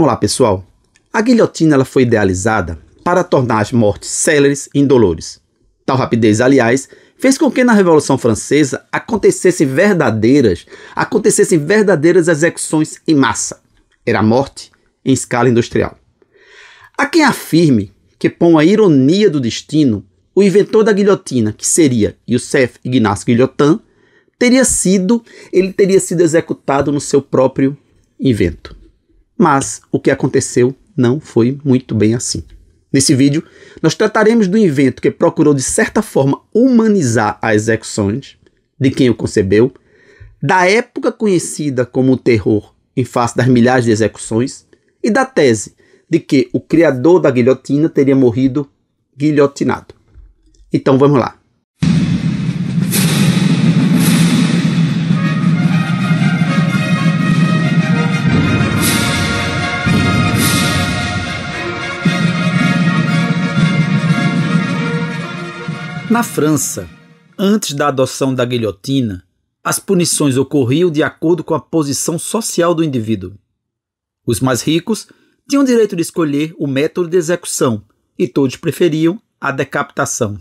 Vamos lá, pessoal. A guilhotina ela foi idealizada para tornar as mortes céleres e indolores. Tal rapidez, aliás, fez com que na Revolução Francesa acontecessem verdadeiras, acontecessem verdadeiras execuções em massa. Era a morte em escala industrial. Há quem afirme que, com a ironia do destino, o inventor da guilhotina, que seria Youssef Ignace Guillotin, teria sido, ele teria sido executado no seu próprio invento. Mas o que aconteceu não foi muito bem assim. Nesse vídeo, nós trataremos do invento que procurou, de certa forma, humanizar as execuções, de quem o concebeu, da época conhecida como o terror em face das milhares de execuções, e da tese de que o criador da guilhotina teria morrido guilhotinado. Então vamos lá. Na França, antes da adoção da guilhotina, as punições ocorriam de acordo com a posição social do indivíduo. Os mais ricos tinham o direito de escolher o método de execução e todos preferiam a decapitação.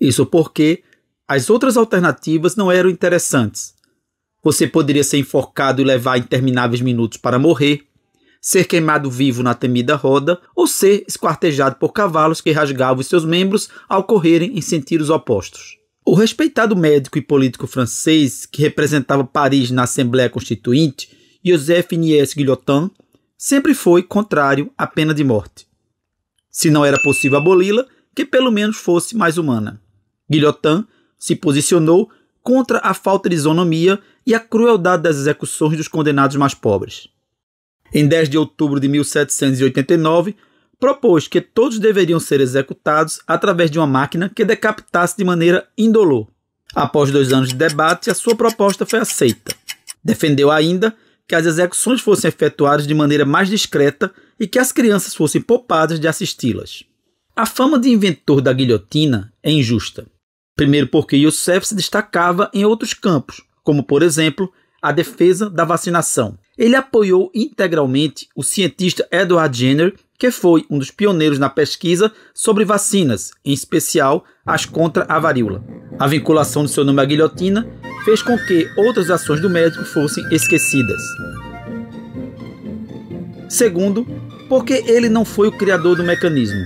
Isso porque as outras alternativas não eram interessantes. Você poderia ser enforcado e levar intermináveis minutos para morrer, ser queimado vivo na temida roda ou ser esquartejado por cavalos que rasgavam seus membros ao correrem em sentidos opostos. O respeitado médico e político francês que representava Paris na Assembleia Constituinte, Joseph Nies Guillotin, sempre foi contrário à pena de morte. Se não era possível aboli-la, que pelo menos fosse mais humana. Guillotin se posicionou contra a falta de isonomia e a crueldade das execuções dos condenados mais pobres em 10 de outubro de 1789, propôs que todos deveriam ser executados através de uma máquina que decapitasse de maneira indolor. Após dois anos de debate, a sua proposta foi aceita. Defendeu ainda que as execuções fossem efetuadas de maneira mais discreta e que as crianças fossem poupadas de assisti-las. A fama de inventor da guilhotina é injusta. Primeiro, porque Youssef se destacava em outros campos, como, por exemplo, a defesa da vacinação. Ele apoiou integralmente o cientista Edward Jenner, que foi um dos pioneiros na pesquisa sobre vacinas, em especial as contra a varíola. A vinculação do seu nome à guilhotina fez com que outras ações do médico fossem esquecidas. Segundo, porque ele não foi o criador do mecanismo.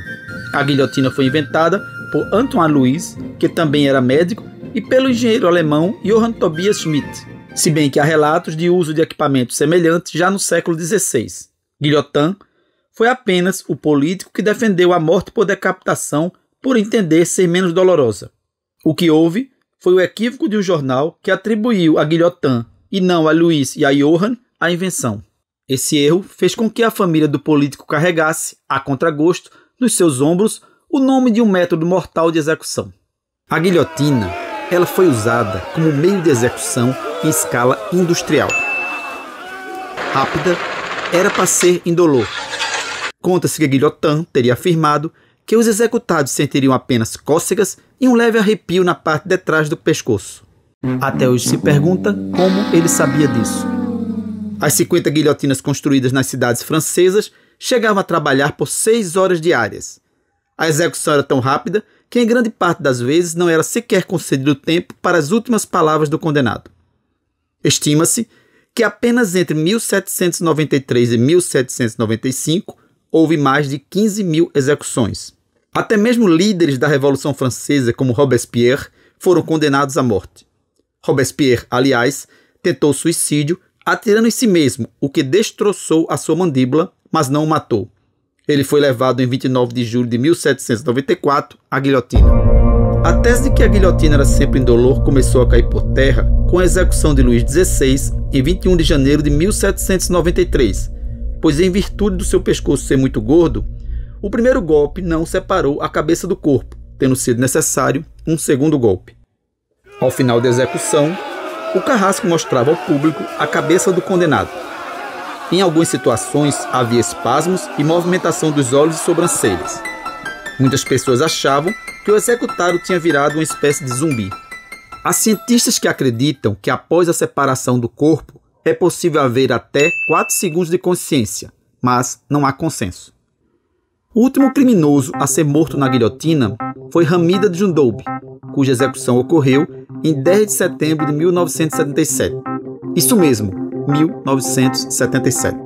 A guilhotina foi inventada por Antoine Louis, que também era médico, e pelo engenheiro alemão Johann Tobias Schmidt se bem que há relatos de uso de equipamentos semelhantes já no século XVI. Guillotin foi apenas o político que defendeu a morte por decapitação por entender ser menos dolorosa. O que houve foi o equívoco de um jornal que atribuiu a Guillotin e não a Luiz e a Johann a invenção. Esse erro fez com que a família do político carregasse, a contragosto, nos seus ombros o nome de um método mortal de execução. A guilhotina ela foi usada como meio de execução em escala industrial. Rápida, era para ser indolor. Conta-se que Guillotin teria afirmado que os executados sentiriam apenas cócegas e um leve arrepio na parte de trás do pescoço. Até hoje se pergunta como ele sabia disso. As 50 guilhotinas construídas nas cidades francesas chegavam a trabalhar por 6 horas diárias. A execução era tão rápida que em grande parte das vezes não era sequer concedido tempo para as últimas palavras do condenado. Estima-se que apenas entre 1793 e 1795 houve mais de 15 mil execuções. Até mesmo líderes da Revolução Francesa, como Robespierre, foram condenados à morte. Robespierre, aliás, tentou suicídio atirando em si mesmo, o que destroçou a sua mandíbula, mas não o matou. Ele foi levado em 29 de julho de 1794 à guilhotina. A tese de que a guilhotina era sempre indolor começou a cair por terra com a execução de Luís XVI em 21 de janeiro de 1793, pois, em virtude do seu pescoço ser muito gordo, o primeiro golpe não separou a cabeça do corpo, tendo sido necessário um segundo golpe. Ao final da execução, o carrasco mostrava ao público a cabeça do condenado. Em algumas situações, havia espasmos e movimentação dos olhos e sobrancelhas. Muitas pessoas achavam que o executado tinha virado uma espécie de zumbi. Há cientistas que acreditam que após a separação do corpo é possível haver até 4 segundos de consciência, mas não há consenso. O último criminoso a ser morto na guilhotina foi Hamida Jundoub, cuja execução ocorreu em 10 de setembro de 1977. Isso mesmo, 1977.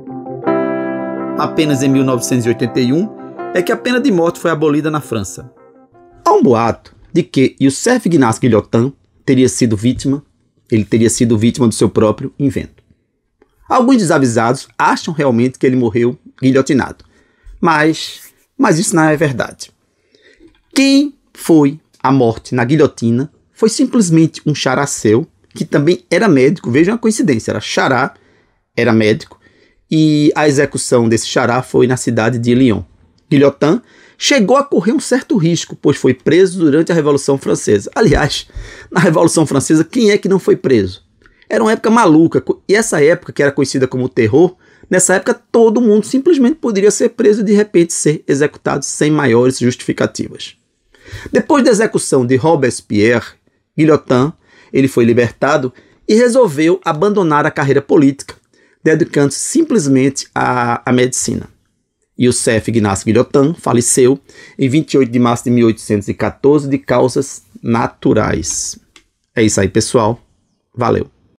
Apenas em 1981 é que a pena de morte foi abolida na França. Há um boato de que Youssef Ignace Guillotin teria sido vítima, ele teria sido vítima do seu próprio invento. Alguns desavisados acham realmente que ele morreu guilhotinado. Mas, mas isso não é verdade. Quem foi a morte na guilhotina foi simplesmente um characeu que também era médico, veja uma coincidência, era xará, era médico, e a execução desse xará foi na cidade de Lyon. Guillotin chegou a correr um certo risco, pois foi preso durante a Revolução Francesa. Aliás, na Revolução Francesa, quem é que não foi preso? Era uma época maluca, e essa época, que era conhecida como terror, nessa época todo mundo simplesmente poderia ser preso e de repente ser executado sem maiores justificativas. Depois da execução de Robespierre, Guillotin ele foi libertado e resolveu abandonar a carreira política, dedicando-se simplesmente à, à medicina. Youssef Ignacio Guillotin faleceu em 28 de março de 1814 de causas naturais. É isso aí, pessoal. Valeu.